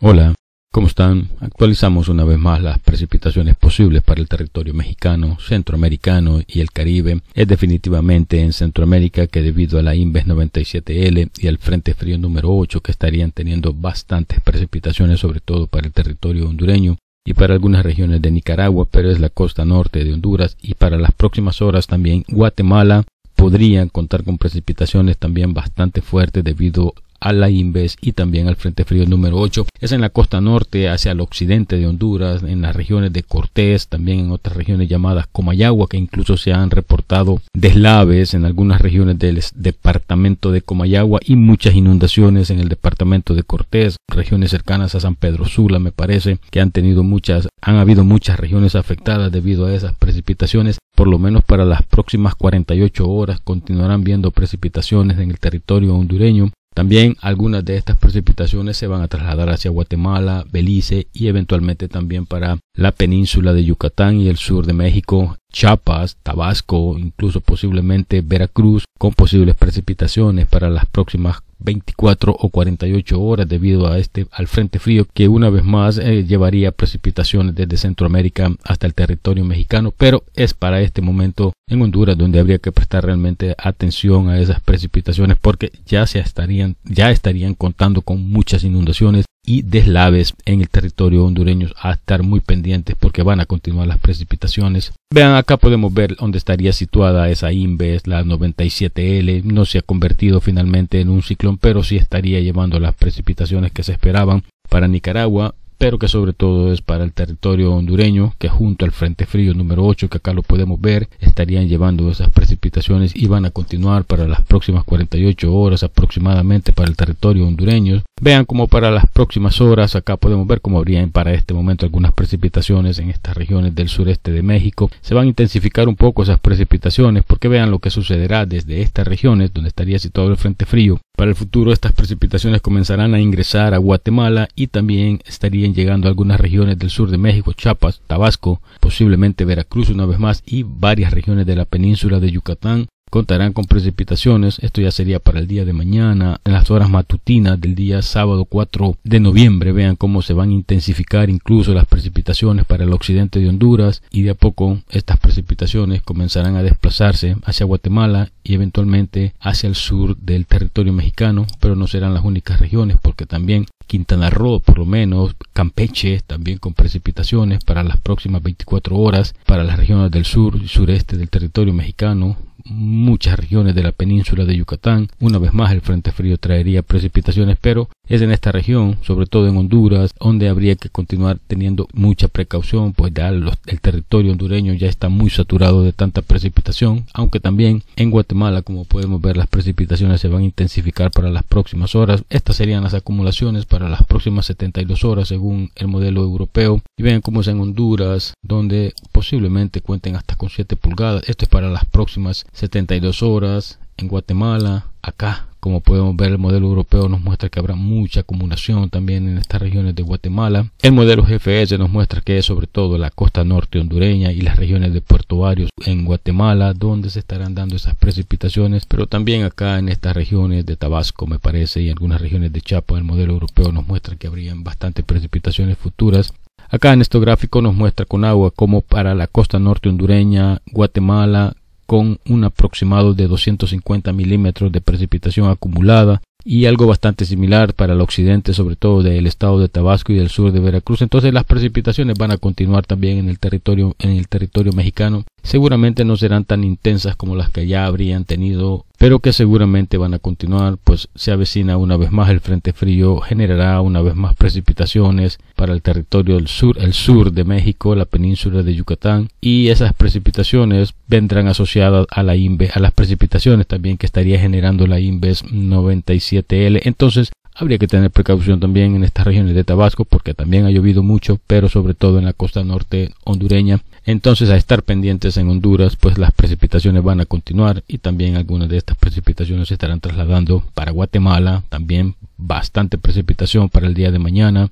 Hola, ¿cómo están? Actualizamos una vez más las precipitaciones posibles para el territorio mexicano, centroamericano y el Caribe. Es definitivamente en Centroamérica que debido a la Inves 97L y al Frente Frío número 8 que estarían teniendo bastantes precipitaciones sobre todo para el territorio hondureño y para algunas regiones de Nicaragua, pero es la costa norte de Honduras y para las próximas horas también Guatemala podrían contar con precipitaciones también bastante fuertes debido a la Inves y también al Frente Frío número 8. Es en la costa norte, hacia el occidente de Honduras, en las regiones de Cortés, también en otras regiones llamadas Comayagua, que incluso se han reportado deslaves en algunas regiones del departamento de Comayagua y muchas inundaciones en el departamento de Cortés, regiones cercanas a San Pedro Sula, me parece, que han tenido muchas, han habido muchas regiones afectadas debido a esas precipitaciones. Por lo menos para las próximas 48 horas continuarán viendo precipitaciones en el territorio hondureño también algunas de estas precipitaciones se van a trasladar hacia Guatemala, Belice y eventualmente también para la península de Yucatán y el sur de México Chiapas, Tabasco, incluso posiblemente Veracruz, con posibles precipitaciones para las próximas 24 o 48 horas debido a este al frente frío que una vez más eh, llevaría precipitaciones desde Centroamérica hasta el territorio mexicano, pero es para este momento en Honduras donde habría que prestar realmente atención a esas precipitaciones porque ya se estarían ya estarían contando con muchas inundaciones y deslaves en el territorio hondureño a estar muy pendientes porque van a continuar las precipitaciones. Vean, acá podemos ver dónde estaría situada esa Inves, la 97L. No se ha convertido finalmente en un ciclón, pero sí estaría llevando las precipitaciones que se esperaban para Nicaragua pero que sobre todo es para el territorio hondureño, que junto al Frente Frío número 8, que acá lo podemos ver, estarían llevando esas precipitaciones y van a continuar para las próximas 48 horas aproximadamente para el territorio hondureño. Vean como para las próximas horas, acá podemos ver cómo habrían para este momento algunas precipitaciones en estas regiones del sureste de México. Se van a intensificar un poco esas precipitaciones porque vean lo que sucederá desde estas regiones donde estaría situado el Frente Frío para el futuro estas precipitaciones comenzarán a ingresar a Guatemala y también estarían llegando a algunas regiones del sur de México, Chiapas, Tabasco, posiblemente Veracruz una vez más y varias regiones de la península de Yucatán contarán con precipitaciones, esto ya sería para el día de mañana, en las horas matutinas del día sábado 4 de noviembre, vean cómo se van a intensificar incluso las precipitaciones para el occidente de Honduras y de a poco estas precipitaciones comenzarán a desplazarse hacia Guatemala y eventualmente hacia el sur del territorio mexicano, pero no serán las únicas regiones porque también Quintana Roo, por lo menos, Campeche, también con precipitaciones para las próximas 24 horas, para las regiones del sur y sureste del territorio mexicano, muchas regiones de la península de Yucatán. Una vez más el Frente Frío traería precipitaciones, pero es en esta región, sobre todo en Honduras, donde habría que continuar teniendo mucha precaución, pues ya el territorio hondureño ya está muy saturado de tanta precipitación, aunque también en Guatemala, como podemos ver, las precipitaciones se van a intensificar para las próximas horas. Estas serían las acumulaciones para las próximas 72 horas según el modelo europeo. Y vean cómo es en Honduras, donde posiblemente cuenten hasta con 7 pulgadas. Esto es para las próximas 72 horas. En Guatemala, acá como podemos ver, el modelo europeo nos muestra que habrá mucha acumulación también en estas regiones de Guatemala. El modelo GFS nos muestra que es sobre todo la costa norte hondureña y las regiones de Puerto Varios en Guatemala donde se estarán dando esas precipitaciones, pero también acá en estas regiones de Tabasco, me parece, y algunas regiones de Chiapas, el modelo europeo nos muestra que habrían bastantes precipitaciones futuras. Acá en este gráfico nos muestra con agua como para la costa norte hondureña, Guatemala, con un aproximado de 250 milímetros de precipitación acumulada y algo bastante similar para el occidente, sobre todo del estado de Tabasco y del sur de Veracruz. Entonces las precipitaciones van a continuar también en el territorio en el territorio mexicano. Seguramente no serán tan intensas como las que ya habrían tenido pero que seguramente van a continuar, pues se avecina una vez más el Frente Frío, generará una vez más precipitaciones para el territorio del sur, el sur de México, la península de Yucatán, y esas precipitaciones vendrán asociadas a la a las precipitaciones también que estaría generando la INVES 97L. Entonces, Habría que tener precaución también en estas regiones de Tabasco porque también ha llovido mucho, pero sobre todo en la costa norte hondureña. Entonces a estar pendientes en Honduras, pues las precipitaciones van a continuar y también algunas de estas precipitaciones se estarán trasladando para Guatemala, también bastante precipitación para el día de mañana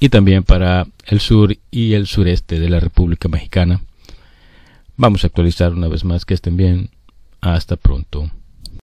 y también para el sur y el sureste de la República Mexicana. Vamos a actualizar una vez más que estén bien. Hasta pronto.